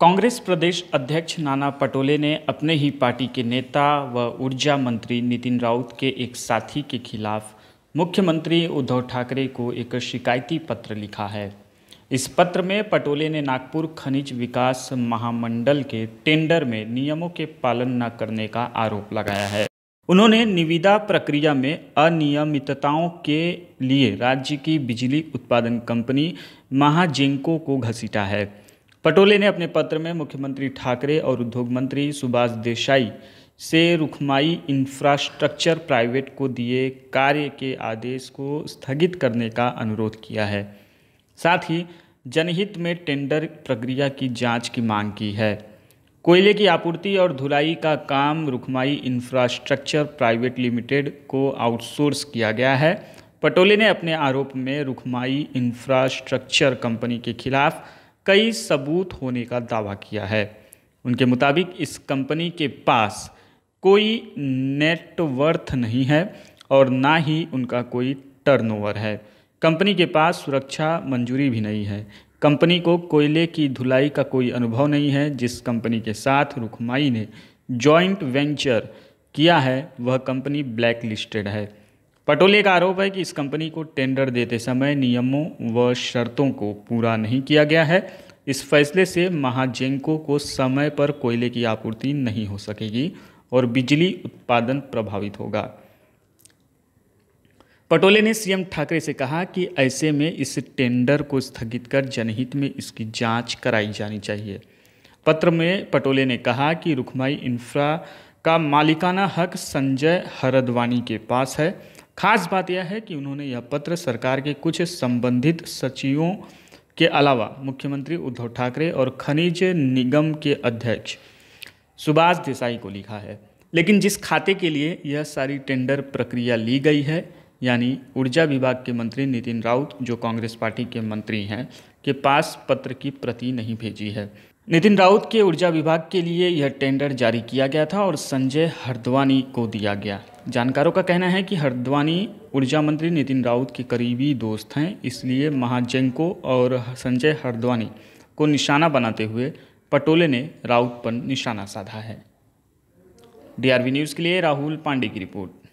कांग्रेस प्रदेश अध्यक्ष नाना पटोले ने अपने ही पार्टी के नेता व ऊर्जा मंत्री नितिन राउत के एक साथी के खिलाफ मुख्यमंत्री उद्धव ठाकरे को एक शिकायती पत्र लिखा है इस पत्र में पटोले ने नागपुर खनिज विकास महामंडल के टेंडर में नियमों के पालन न करने का आरोप लगाया है उन्होंने निविदा प्रक्रिया में अनियमितताओं के लिए राज्य की बिजली उत्पादन कंपनी महाजेंको को घसीटा है पटोले ने अपने पत्र में मुख्यमंत्री ठाकरे और उद्योग मंत्री सुभाष देसाई से रुखमाई इंफ्रास्ट्रक्चर प्राइवेट को दिए कार्य के आदेश को स्थगित करने का अनुरोध किया है साथ ही जनहित में टेंडर प्रक्रिया की जांच की मांग की है कोयले की आपूर्ति और धुलाई का काम रुखमाई इंफ्रास्ट्रक्चर प्राइवेट लिमिटेड को आउटसोर्स किया गया है पटोले ने अपने आरोप में रुखमाई इंफ्रास्ट्रक्चर कंपनी के खिलाफ कई सबूत होने का दावा किया है उनके मुताबिक इस कंपनी के पास कोई नेटवर्थ नहीं है और ना ही उनका कोई टर्नओवर है कंपनी के पास सुरक्षा मंजूरी भी नहीं है कंपनी को कोयले की धुलाई का कोई अनुभव नहीं है जिस कंपनी के साथ रुखमाई ने जॉइंट वेंचर किया है वह कंपनी ब्लैक लिस्टेड है पटोले का आरोप है कि इस कंपनी को टेंडर देते समय नियमों व शर्तों को पूरा नहीं किया गया है इस फैसले से महाजेंको को समय पर कोयले की आपूर्ति नहीं हो सकेगी और बिजली उत्पादन प्रभावित होगा पटोले ने सीएम ठाकरे से कहा कि ऐसे में इस टेंडर को स्थगित कर जनहित में इसकी जांच कराई जानी चाहिए पत्र में पटोले ने कहा कि रुखमाई इंफ्रा का मालिकाना हक संजय हरदवानी के पास है खास बात यह है कि उन्होंने यह पत्र सरकार के कुछ संबंधित सचिवों के अलावा मुख्यमंत्री उद्धव ठाकरे और खनिज निगम के अध्यक्ष सुभाष देसाई को लिखा है लेकिन जिस खाते के लिए यह सारी टेंडर प्रक्रिया ली गई है यानी ऊर्जा विभाग के मंत्री नितिन राउत जो कांग्रेस पार्टी के मंत्री हैं के पास पत्र की प्रति नहीं भेजी है नितिन राउत के ऊर्जा विभाग के लिए यह टेंडर जारी किया गया था और संजय हरद्वानी को दिया गया जानकारों का कहना है कि हरद्वानी ऊर्जा मंत्री नितिन राउत के करीबी दोस्त हैं इसलिए महाजेंको और संजय हरद्वानी को निशाना बनाते हुए पटोले ने राउत पर निशाना साधा है डीआरवी न्यूज़ के लिए राहुल पांडे की रिपोर्ट